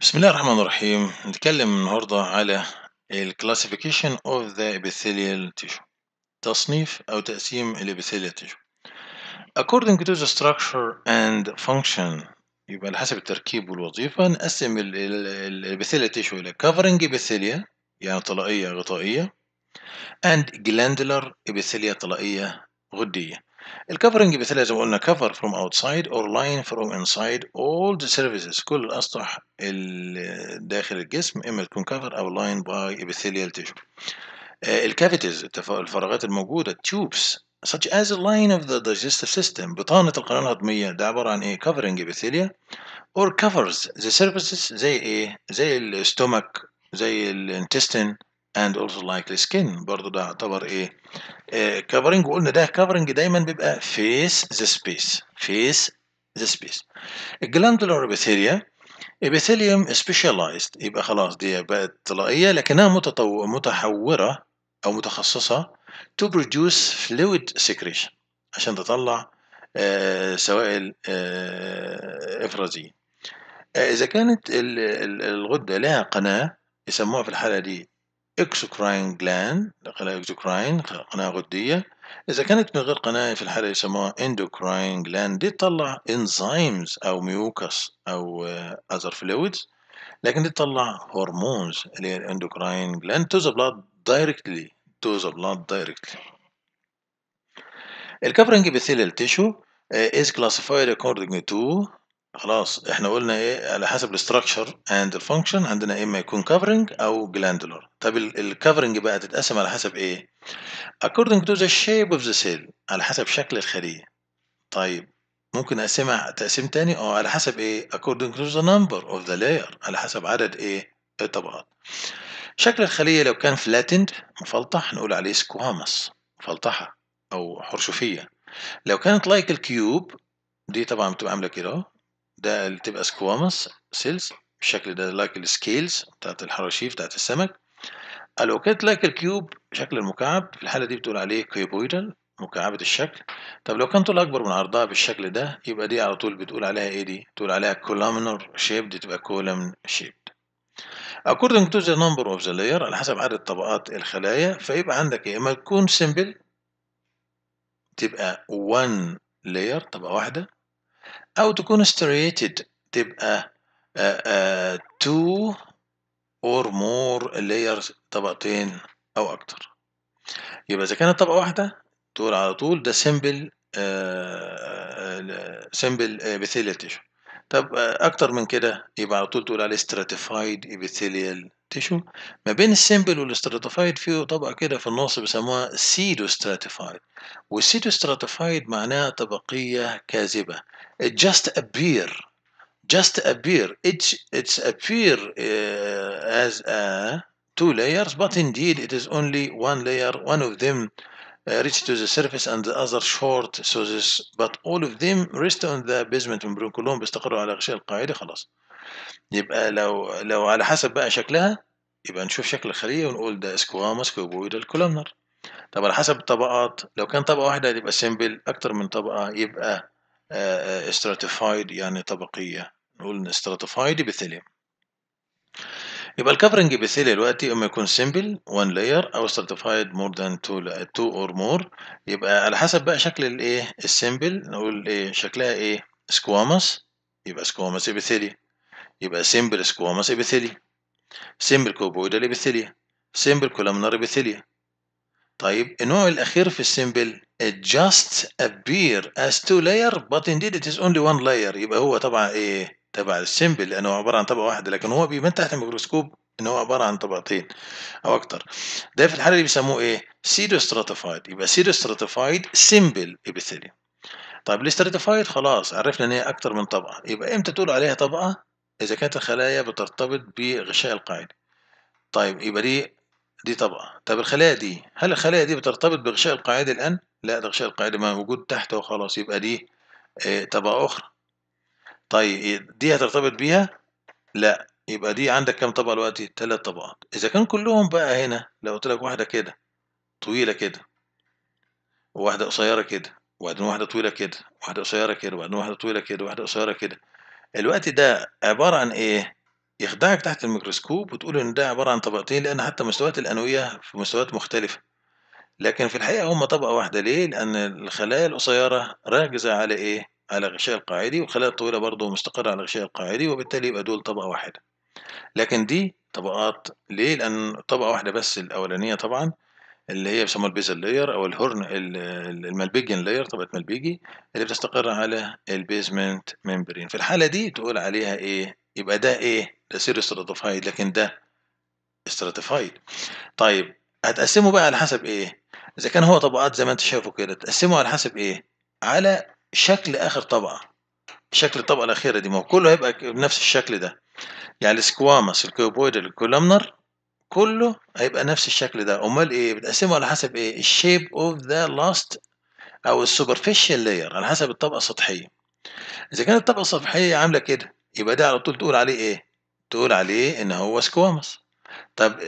بسم الله الرحمن الرحيم نتكلم النهاردة على ال Classification of the epithelial tissue تصنيف أو تقسيم الابيثيليال tissue according to the structure and function يبقى على حسب التركيب والوظيفة نقسم الابيثيليال tissue إلى covering epithelia يعني طلائية غطائية and glandular epithelia طلائية غدية الكفرنج مثل زي ما قلنا كفر فروم اوتسايد اور لاين فروم انسايد اول ذا سيرفيسز كل الاسطح داخل الجسم اما تكون كفر او لاين باي ابيثيليال تيشو الكافيتيز الفراغات الموجوده تيوبس such as a line of the digestive system بطانة القناة الهضمية ده عبارة عن ايه covering epithelia or covers the surfaces زي ايه زي الاستومك زي الانتستين and also likely skin برضه ده يعتبر ايه كفرنج آه، وقلنا ده كفرنج دايما بيبقى face the space face the space الجلاندولار epithelium epithelium specialized يبقى خلاص دي بقت طلائية لكنها متطو... متحورة أو متخصصة to produce fluid secretion عشان تطلع آه سوائل آه إفرازية آه إذا كانت الغدة لها قناة يسموها في الحالة دي إكسوكراين جلان خلايا إكسوكراين قناة غدية إذا كانت من غير قناة في الحالة يسموها إندوكراين جلان دي تطلع إنزيمز أو ميوكس أو أذر آه، فلويدز لكن دي تطلع هرمونز اللي هي الإندوكراين جلان تو ذا بلاد دايركتلي تو ذا بلاد دايركتلي الكفرنج epithelial tissue is classified according to خلاص إحنا قُلنا إيه، على حسب الاستراكشر اند الفانكشن عندنا إما يكون covering أو glandular طب الكفرنج بقى تتقسم على حسب إيه؟ according to the shape of the cell على حسب شكل الخلية. طيب ممكن أقسمها تقسيم تاني؟ آه على حسب إيه؟ according to the number of the layer على حسب عدد إيه؟ الطبقات. شكل الخلية لو كان flattened مفلطح نقول عليه squamous مفلطحة أو حرشفية. لو كانت like الكيوب دي طبعًا بتبقى عاملة كده ده اللي تبقى سكوامس سيلز بالشكل ده لايك السكيلز بتاعت الحراشيف بتاعت السمك الوكيت لايك الكيوب شكل المكعب في الحالة دي بتقول عليه كيوبويدال مكعبة الشكل طب لو كان طول أكبر من عرضها بالشكل ده يبقى دي على طول بتقول عليها إيه دي؟ تقول عليها كولامنر شيب دي تبقى كولمن شيب according to the number of the layer على حسب عدد طبقات الخلايا فيبقى عندك يا إما تكون سمبل تبقى one layer طبقة واحدة او تكون ستريتد تبقى آه، آه، two or more layers طبقتين او اكتر يبقى اذا كانت طبقه واحده تقول على طول ده simple سمبل epithelial tissue طب آه، اكتر من كده يبقى على طول تقول عليه ستراتيفايد ايبيثيليال تيشو ما بين السيمبل والستراتيفايد فيه طبقه كده في النص بيسموها سيدو ستراتيفايد والسيدو ستراتيفايد معناها طبقيه كاذبه It just appear just appear it it's appear uh, as a آه، two layers but indeed it is only one layer one of them Uh, reach to the surface and the other short so this but all of them rest on the basement membrane كلهم بيستقروا على غشاء القاعدة خلاص يبقى لو لو على حسب بقى شكلها يبقى نشوف شكل الخلية ونقول ده سكواموس كوبويدال كولمنر طب على حسب الطبقات لو كان طبقة واحدة يبقى سيمبل أكتر من طبقة يبقى استراتيفايد آه، آه، يعني طبقية نقول استراتيفايد بثيليوم يبقى الكفرنج بيسيل دلوقتي اما يكون سيمبل وان لاير او سيرتيفايد مور ذان تو تو اور مور يبقى على حسب بقى شكل الايه السيمبل نقول ايه شكلها ايه سكوامس يبقى سكوامس ابيثيلي يبقى سيمبل سكوامس ابيثيلي سيمبل كوبويدال ابيثيليا سيمبل كولامنار ابيثيليا طيب النوع الأخير في السيمبل it just appear as two layer but indeed it is only one layer يبقى هو طبعا إيه تبع السمبل لانه عباره عن طبقه واحده لكن هو بيبان تحت الميكروسكوب ان هو عباره عن طبقتين او اكثر ده في الحاله دي بيسموه ايه سيدو ستراتيفايد يبقى سيدو ستراتيفايد سمبل ابيثيليوم طيب الاستراتيفايد خلاص عرفنا ان هي اكثر من طبقه يبقى امتى تقول عليها طبقه اذا كانت الخلايا بترتبط بغشاء القاعده طيب يبقى دي دي طبقه طب الخلايا دي هل الخلايا دي بترتبط بغشاء القاعده الان لا ده غشاء القاعده موجود تحته وخلاص يبقى دي آه، طبقه اخرى طيب إيه، دي هترتبط بيها؟ لأ، يبقى دي عندك كام طبقة دلوقتي؟ تلات طبقات، إذا كان كلّهم بقى هنا لو قُلت لك واحدة كده طويلة كده، وواحدة قصيّرة كده، وبعدين واحدة طويلة كده، واحدة قصيّرة كده، وبعدين واحدة طويلة كده، واحدة قصيّرة كده، الوقت ده عبارة عن إيه؟ يخدعك تحت الميكروسكوب وتقول إن ده عبارة عن طبقتين لأن حتى مستويات الأنوية في مستويات مختلفة، لكن في الحقيقة هُم طبقة واحدة ليه؟ لأن الخلايا القصيّرة راكزة على إيه؟ على الغشاء القاعدي والخلايا الطويلة برضه مستقرة على الغشاء القاعدي وبالتالي يبقى دول طبقة واحدة لكن دي طبقات ليه؟ لأن طبقة واحدة بس الأولانية طبعا اللي هي بيسموها البيزل لاير أو الهورن الملبيجيان لاير طبقة ملبيجي اللي بتستقر على البيزمنت ممبرين في الحالة دي تقول عليها إيه؟ يبقى ده إيه؟ ده سير استراتيفايد لكن ده استراتيفايد طيب هتقسمه بقى على حسب إيه؟ إذا كان هو طبقات زي ما أنت شايفه كده تقسمه على حسب إيه؟ على شكل اخر طبقه شكل الطبقه الاخيره دي ما هو كله هيبقى بنفس الشكل ده يعني السكوامس الكوبويد الكولومنر كله هيبقى نفس الشكل ده امال ايه بتقسمه على حسب ايه الشيب اوف ذا لاست او السوبرفيشال لاير على حسب الطبقه السطحيه اذا كانت الطبقه السطحيه عامله كده يبقى ده على طول تقول عليه ايه تقول عليه ان هو سكوامس طب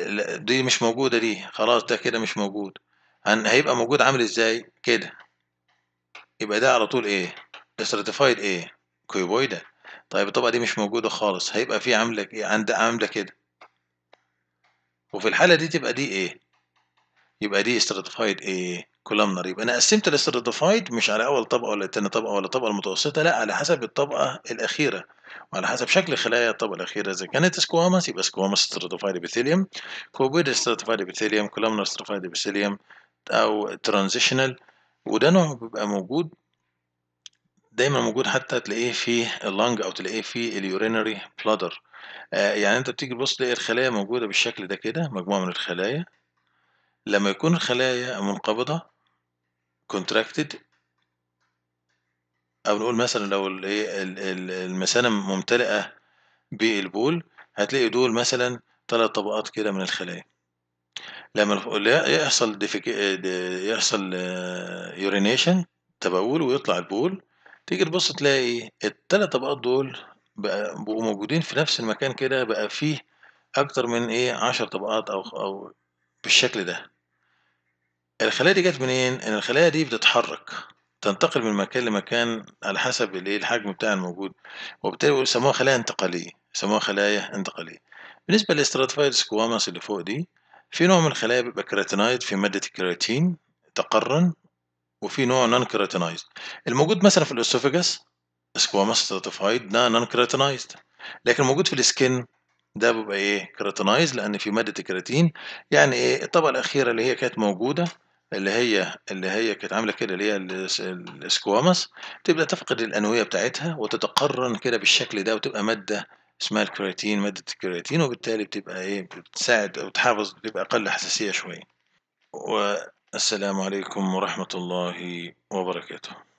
دي مش موجوده دي خلاص ده كده مش موجود هيبقى موجود عامل ازاي كده يبقى ده على طول ايه استراتيفايد ايه كيوبويدا طيب الطبقه دي مش موجوده خالص هيبقى في عامله إيه؟ عند عامله كده وفي الحاله دي تبقى دي ايه يبقى دي استراتيفايد ايه كولومنر يبقى انا قسمت الاستراتيفايد مش على اول طبقه ولا تاني طبقه ولا طبقه المتوسطه لا على حسب الطبقه الاخيره وعلى حسب شكل خلايا الطبقه الاخيره اذا كانت سكوامس يبقى سكوامس استراتيفايد ابيثيليوم كوبيد استراتيفايد ابيثيليوم كولامنر استراتيفايد ابيثيليوم او ترانزيشنال وده نوع بيبقى موجود دايما موجود حتى تلاقيه في اللنج او تلاقيه في اليورينري بلادر آه يعني انت بتيجي تبص تلاقي الخلايا موجوده بالشكل ده كده مجموعه من الخلايا لما يكون الخلايا منقبضه contracted او نقول مثلا لو إيه، المثانه ممتلئه بالبول هتلاقي دول مثلا ثلاث طبقات كده من الخلايا لما يحصل ديفيك... يحصل يورينيشن آه، تبول ويطلع البول تيجي تبص تلاقي التلات طبقات دول بقوا موجودين في نفس المكان كده بقى فيه أكتر من إيه عشر طبقات أو أو بالشكل ده الخلايا دي جت منين؟ إن الخلايا دي بتتحرك تنتقل من مكان لمكان على حسب الايه الحجم بتاع الموجود وبالتالي بيسموها خلايا انتقالية يسموها خلايا انتقالية بالنسبة للاستراتفايلس سكواماس اللي فوق دي في نوع من الخلايا بيبقى كراتينايد في مادة الكيراتين تقرن وفي نوع نون كراتينايزد الموجود مثلا في الاسوفاجس سكواماس ستراتيفايد ده نون كراتينايزد لكن الموجود في السكن ده بيبقى ايه كراتينايز لان في ماده الكراتين يعني ايه الطبقه الاخيره اللي هي كانت موجوده اللي هي اللي هي كانت عامله كده اللي هي السكواماس تبدا تفقد الانويه بتاعتها وتتقرن كده بالشكل ده وتبقى ماده اسمها الكرياتين مادة الكرياتين وبالتالي بتبقى ايه بتساعد او تحافظ بتبقى اقل حساسية شوي والسلام عليكم ورحمة الله وبركاته